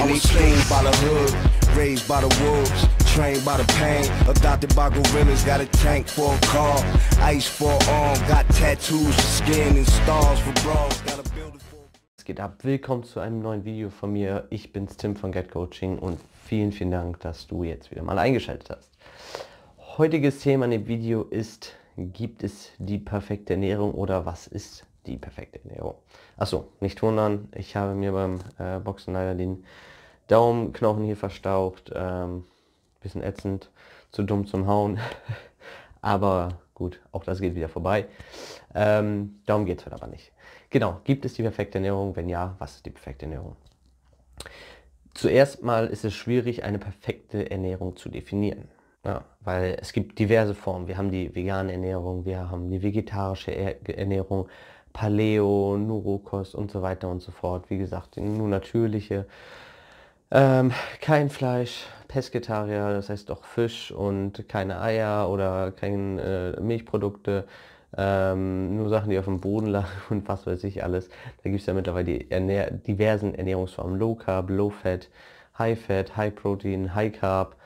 I was schooled by the hood, raised by the wolves trained by the pain, adopted by gorillas, got a tank for a car, ice for arm, got tattoos for skin and stars for bras, Es geht ab, willkommen zu einem neuen Video von mir. Ich bin's Tim von Get Coaching und vielen, vielen Dank, dass du jetzt wieder mal eingeschaltet hast. Heutiges Thema in dem Video ist, gibt es die perfekte Ernährung oder was ist die perfekte Ernährung. Achso, nicht wundern, ich habe mir beim äh, Boxen leider den Daumenknochen hier verstaucht. Ähm, bisschen ätzend, zu dumm zum Hauen. aber gut, auch das geht wieder vorbei. Ähm, darum geht es heute aber nicht. Genau, gibt es die perfekte Ernährung? Wenn ja, was ist die perfekte Ernährung? Zuerst mal ist es schwierig, eine perfekte Ernährung zu definieren. Ja, weil es gibt diverse Formen. Wir haben die vegane Ernährung, wir haben die vegetarische Ernährung, Paleo, Nurokost und so weiter und so fort. Wie gesagt, nur natürliche. Ähm, kein Fleisch, Pesketarier, das heißt auch Fisch und keine Eier oder keine äh, Milchprodukte, ähm, nur Sachen, die auf dem Boden lagen und was weiß ich alles. Da gibt es ja mittlerweile die Ernähr diversen Ernährungsformen, Low Carb, Low Fat, High Fat, High Protein, High Carb,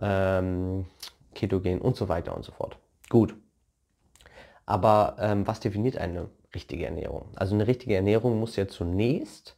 ähm, ketogen und so weiter und so fort. Gut. Aber ähm, was definiert eine richtige Ernährung? Also eine richtige Ernährung muss ja zunächst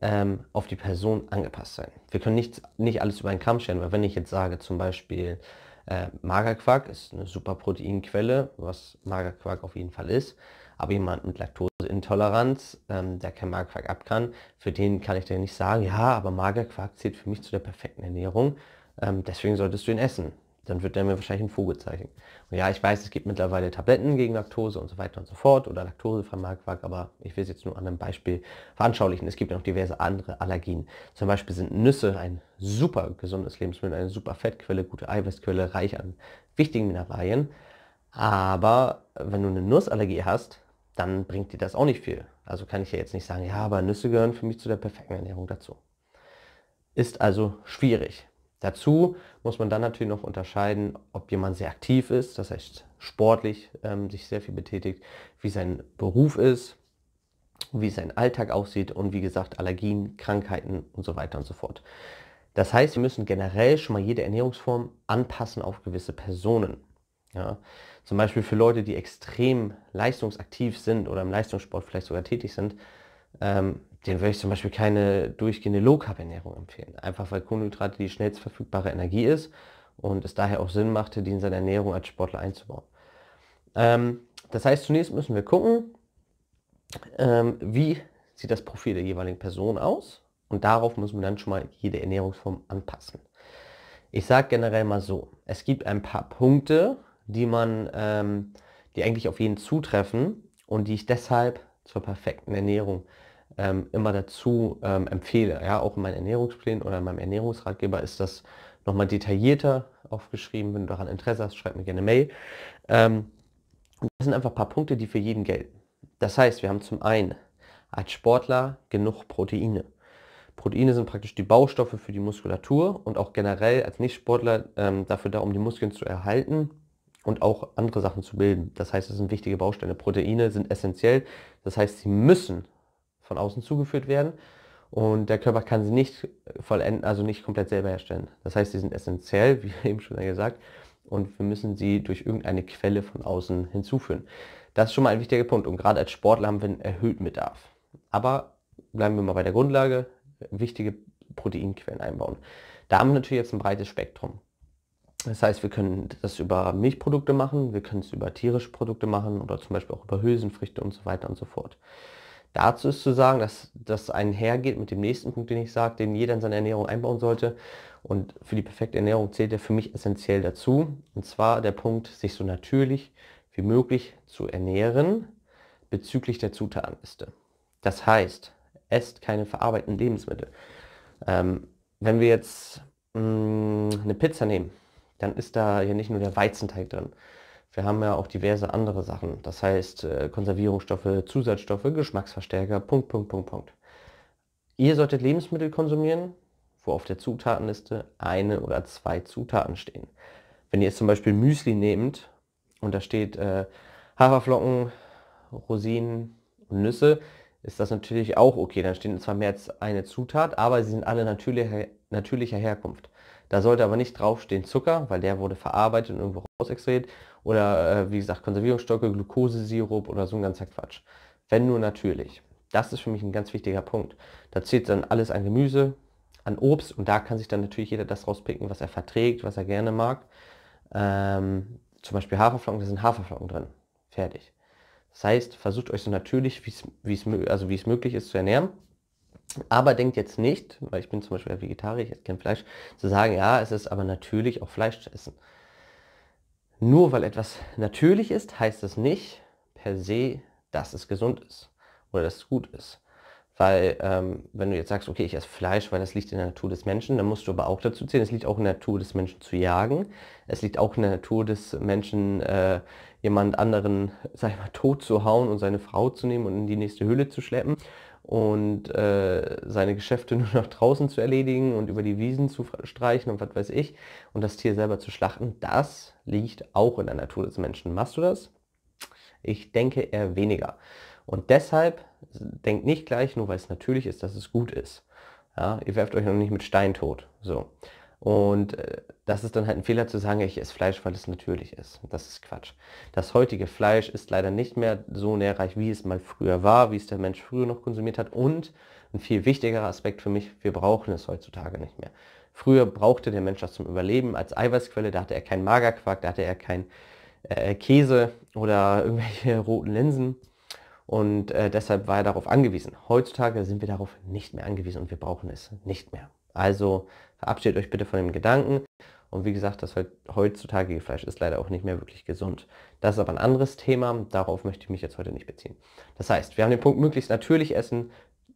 ähm, auf die Person angepasst sein. Wir können nicht, nicht alles über einen Kamm stellen, weil wenn ich jetzt sage zum Beispiel, äh, Magerquark ist eine super Proteinquelle, was Magerquark auf jeden Fall ist, aber jemand mit Laktoseintoleranz, ähm, der kein Magerquark ab kann, für den kann ich dann nicht sagen, ja, aber Magerquark zählt für mich zu der perfekten Ernährung, ähm, deswegen solltest du ihn essen. Dann wird er mir wahrscheinlich ein Vogelzeichen. Und ja, ich weiß, es gibt mittlerweile Tabletten gegen Laktose und so weiter und so fort oder laktosefreien aber ich will es jetzt nur an einem Beispiel veranschaulichen. Es gibt ja noch diverse andere Allergien. Zum Beispiel sind Nüsse ein super gesundes Lebensmittel, eine super Fettquelle, gute Eiweißquelle, reich an wichtigen Mineralien. Aber wenn du eine Nussallergie hast, dann bringt dir das auch nicht viel. Also kann ich ja jetzt nicht sagen, ja, aber Nüsse gehören für mich zu der perfekten Ernährung dazu. Ist also schwierig. Dazu muss man dann natürlich noch unterscheiden, ob jemand sehr aktiv ist, das heißt sportlich ähm, sich sehr viel betätigt, wie sein Beruf ist, wie sein Alltag aussieht und wie gesagt Allergien, Krankheiten und so weiter und so fort. Das heißt, wir müssen generell schon mal jede Ernährungsform anpassen auf gewisse Personen. Ja, zum Beispiel für Leute, die extrem leistungsaktiv sind oder im Leistungssport vielleicht sogar tätig sind, ähm, den würde ich zum Beispiel keine durchgehende Low-Carb-Ernährung empfehlen. Einfach weil Kohlenhydrate die schnellst verfügbare Energie ist und es daher auch Sinn machte, die in seine Ernährung als Sportler einzubauen. Ähm, das heißt, zunächst müssen wir gucken, ähm, wie sieht das Profil der jeweiligen Person aus und darauf muss man dann schon mal jede Ernährungsform anpassen. Ich sage generell mal so, es gibt ein paar Punkte, die man, ähm, die eigentlich auf jeden zutreffen und die ich deshalb zur perfekten Ernährung ähm, immer dazu ähm, empfehle. Ja, auch in meinen Ernährungsplänen oder in meinem Ernährungsratgeber ist das nochmal detaillierter aufgeschrieben. Wenn du daran Interesse hast, schreib mir gerne Mail. Ähm, das sind einfach ein paar Punkte, die für jeden gelten. Das heißt, wir haben zum einen als Sportler genug Proteine. Proteine sind praktisch die Baustoffe für die Muskulatur und auch generell als Nichtsportler ähm, dafür da, um die Muskeln zu erhalten und auch andere Sachen zu bilden. Das heißt, es sind wichtige Bausteine. Proteine sind essentiell. Das heißt, sie müssen von außen zugeführt werden und der Körper kann sie nicht vollenden, also nicht komplett selber herstellen. Das heißt, sie sind essentiell, wie eben schon gesagt, und wir müssen sie durch irgendeine Quelle von außen hinzuführen. Das ist schon mal ein wichtiger Punkt und gerade als Sportler haben wir einen erhöhten Bedarf. Aber bleiben wir mal bei der Grundlage, wichtige Proteinquellen einbauen. Da haben wir natürlich jetzt ein breites Spektrum. Das heißt, wir können das über Milchprodukte machen, wir können es über tierische Produkte machen oder zum Beispiel auch über Hülsenfrüchte und so weiter und so fort. Dazu ist zu sagen, dass das einhergeht mit dem nächsten Punkt, den ich sage, den jeder in seine Ernährung einbauen sollte. Und für die perfekte Ernährung zählt er für mich essentiell dazu. Und zwar der Punkt, sich so natürlich wie möglich zu ernähren bezüglich der Zutatenliste. Das heißt, esst keine verarbeiteten Lebensmittel. Ähm, wenn wir jetzt mh, mm, eine Pizza nehmen, dann ist da ja nicht nur der Weizenteig drin, wir haben ja auch diverse andere Sachen. Das heißt äh, Konservierungsstoffe, Zusatzstoffe, Geschmacksverstärker, Punkt, Punkt, Punkt, Punkt. Ihr solltet Lebensmittel konsumieren, wo auf der Zutatenliste eine oder zwei Zutaten stehen. Wenn ihr jetzt zum Beispiel Müsli nehmt und da steht äh, Haferflocken, Rosinen und Nüsse, ist das natürlich auch okay. Dann stehen zwar mehr als eine Zutat, aber sie sind alle natürlicher, natürlicher Herkunft. Da sollte aber nicht draufstehen Zucker, weil der wurde verarbeitet und irgendwo rausextrahiert. Oder äh, wie gesagt Konservierungsstöcke, Glukosesirup oder so ein ganzer Quatsch. Wenn nur natürlich. Das ist für mich ein ganz wichtiger Punkt. Da zählt dann alles an Gemüse, an Obst und da kann sich dann natürlich jeder das rauspicken, was er verträgt, was er gerne mag. Ähm, zum Beispiel Haferflocken, da sind Haferflocken drin. Fertig. Das heißt, versucht euch so natürlich, wie es also möglich ist, zu ernähren. Aber denkt jetzt nicht, weil ich bin zum Beispiel Vegetarier, ich esse kein Fleisch, zu sagen, ja, es ist aber natürlich auch Fleisch zu essen. Nur weil etwas natürlich ist, heißt es nicht per se, dass es gesund ist oder dass es gut ist. Weil ähm, wenn du jetzt sagst, okay, ich esse Fleisch, weil das liegt in der Natur des Menschen, dann musst du aber auch dazu zählen, es liegt auch in der Natur des Menschen zu jagen. Es liegt auch in der Natur des Menschen, äh, jemand anderen, sag ich mal, tot zu hauen und seine Frau zu nehmen und in die nächste Höhle zu schleppen und äh, seine Geschäfte nur nach draußen zu erledigen und über die Wiesen zu streichen und was weiß ich und das Tier selber zu schlachten, das liegt auch in der Natur des Menschen. Machst du das? Ich denke eher weniger. Und deshalb denkt nicht gleich, nur weil es natürlich ist, dass es gut ist. Ja, ihr werft euch noch nicht mit Stein tot. So. Und äh, das ist dann halt ein Fehler zu sagen, ich esse Fleisch, weil es natürlich ist. Das ist Quatsch. Das heutige Fleisch ist leider nicht mehr so nährreich, wie es mal früher war, wie es der Mensch früher noch konsumiert hat. Und ein viel wichtigerer Aspekt für mich, wir brauchen es heutzutage nicht mehr. Früher brauchte der Mensch das zum Überleben als Eiweißquelle, da hatte er keinen Magerquark, da hatte er keinen äh, Käse oder irgendwelche roten Linsen. Und äh, deshalb war er darauf angewiesen. Heutzutage sind wir darauf nicht mehr angewiesen und wir brauchen es nicht mehr. Also Verabschiedet euch bitte von dem Gedanken. Und wie gesagt, das heutzutage Fleisch ist leider auch nicht mehr wirklich gesund. Das ist aber ein anderes Thema, darauf möchte ich mich jetzt heute nicht beziehen. Das heißt, wir haben den Punkt möglichst natürlich essen,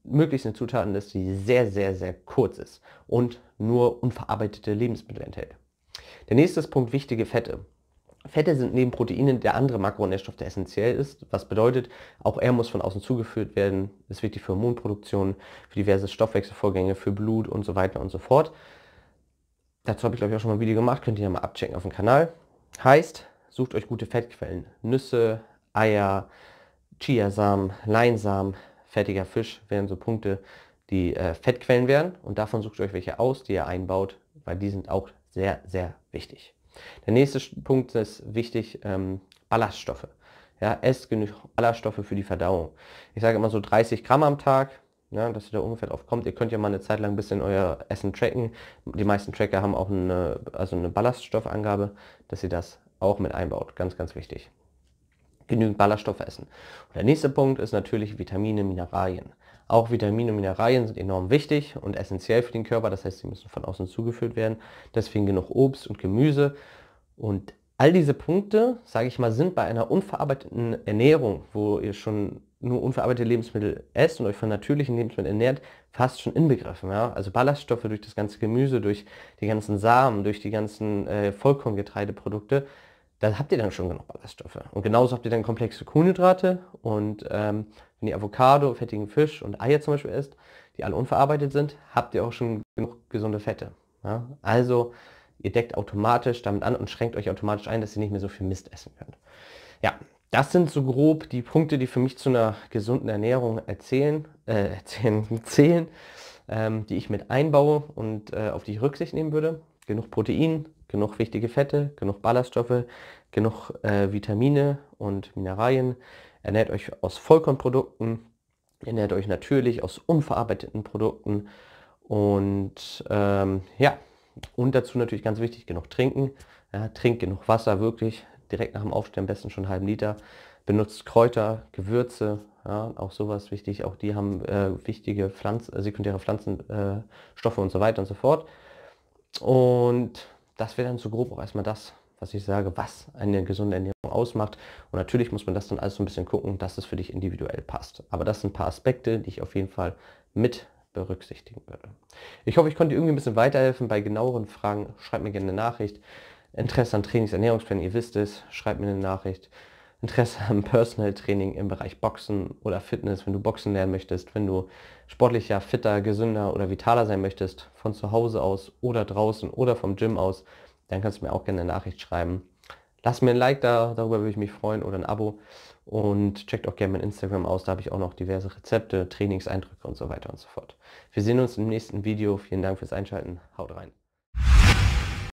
möglichst eine Zutatenliste, die sehr, sehr, sehr kurz ist und nur unverarbeitete Lebensmittel enthält. Der nächste Punkt, wichtige Fette. Fette sind neben Proteinen der andere Makronährstoff, der essentiell ist, was bedeutet, auch er muss von außen zugeführt werden, Es ist wichtig für Hormonproduktion, für diverse Stoffwechselvorgänge, für Blut und so weiter und so fort. Dazu habe ich glaube ich auch schon mal ein Video gemacht, könnt ihr ja mal abchecken auf dem Kanal. Heißt, sucht euch gute Fettquellen. Nüsse, Eier, Chiasamen, Leinsamen, fettiger Fisch wären so Punkte, die äh, Fettquellen wären. Und davon sucht euch welche aus, die ihr einbaut, weil die sind auch sehr, sehr wichtig. Der nächste Punkt ist wichtig, ähm, Ballaststoffe. Ja, esst genug Ballaststoffe für die Verdauung. Ich sage immer so 30 Gramm am Tag, ja, ne, dass ihr da ungefähr drauf kommt. Ihr könnt ja mal eine Zeit lang ein bisschen euer Essen tracken. Die meisten Tracker haben auch eine, also eine Ballaststoffangabe, dass ihr das auch mit einbaut. Ganz, ganz wichtig genügend Ballaststoffe essen. Und der nächste Punkt ist natürlich Vitamine, Mineralien. Auch Vitamine und Mineralien sind enorm wichtig und essentiell für den Körper, das heißt, sie müssen von außen zugeführt werden. Deswegen genug Obst und Gemüse. Und all diese Punkte, sage ich mal, sind bei einer unverarbeiteten Ernährung, wo ihr schon nur unverarbeitete Lebensmittel esst und euch von natürlichen Lebensmitteln ernährt, fast schon inbegriffen. Ja? Also Ballaststoffe durch das ganze Gemüse, durch die ganzen Samen, durch die ganzen äh, Vollkorngetreideprodukte dann habt ihr dann schon genug Ballaststoffe. Und genauso habt ihr dann komplexe Kohlenhydrate und ähm, wenn ihr Avocado, fettigen Fisch und Eier zum Beispiel isst, die alle unverarbeitet sind, habt ihr auch schon genug gesunde Fette. Ja? Also ihr deckt automatisch damit an und schränkt euch automatisch ein, dass ihr nicht mehr so viel Mist essen könnt. Ja, das sind so grob die Punkte, die für mich zu einer gesunden Ernährung erzählen, äh, erzählen, zählen, ähm, die ich mit einbaue und äh, auf die ich Rücksicht nehmen würde. Genug Protein, genug wichtige Fette, genug Ballaststoffe, genug äh, Vitamine und Mineralien. Ernährt euch aus Vollkornprodukten, ernährt euch natürlich aus unverarbeiteten Produkten und ähm, ja, und dazu natürlich ganz wichtig, genug trinken. Ja, trinkt genug Wasser, wirklich direkt nach dem Aufstehen am besten schon einen halben Liter. Benutzt Kräuter, Gewürze, ja, auch sowas wichtig. Auch die haben äh, wichtige Pflanz äh, sekundäre Pflanzenstoffe äh, und so weiter und so fort. Und das wäre dann so grob auch erstmal das, was ich sage, was eine gesunde Ernährung ausmacht. Und natürlich muss man das dann alles so ein bisschen gucken, dass es für dich individuell passt. Aber das sind ein paar Aspekte, die ich auf jeden Fall mit berücksichtigen würde. Ich hoffe, ich konnte dir irgendwie ein bisschen weiterhelfen. Bei genaueren Fragen schreibt mir gerne eine Nachricht. Interesse an Trainingsernährungsplänen, ihr wisst es, schreibt mir eine Nachricht. Interesse am Personal Training im Bereich Boxen oder Fitness, wenn du Boxen lernen möchtest, wenn du sportlicher, fitter, gesünder oder vitaler sein möchtest, von zu Hause aus oder draußen oder vom Gym aus, dann kannst du mir auch gerne eine Nachricht schreiben. Lass mir ein Like da, darüber würde ich mich freuen oder ein Abo und checkt auch gerne mein Instagram aus, da habe ich auch noch diverse Rezepte, Trainingseindrücke und so weiter und so fort. Wir sehen uns im nächsten Video, vielen Dank fürs Einschalten, haut rein.